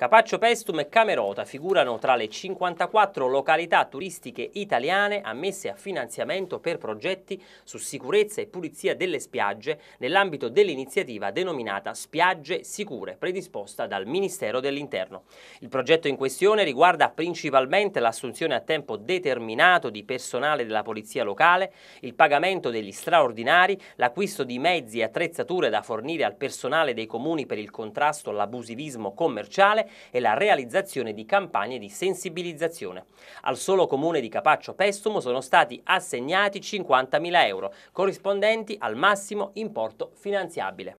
Capaccio Pestum e Camerota figurano tra le 54 località turistiche italiane ammesse a finanziamento per progetti su sicurezza e pulizia delle spiagge nell'ambito dell'iniziativa denominata Spiagge Sicure predisposta dal Ministero dell'Interno. Il progetto in questione riguarda principalmente l'assunzione a tempo determinato di personale della polizia locale, il pagamento degli straordinari, l'acquisto di mezzi e attrezzature da fornire al personale dei comuni per il contrasto all'abusivismo commerciale e la realizzazione di campagne di sensibilizzazione. Al solo comune di Capaccio Pestumo sono stati assegnati 50.000 euro, corrispondenti al massimo importo finanziabile.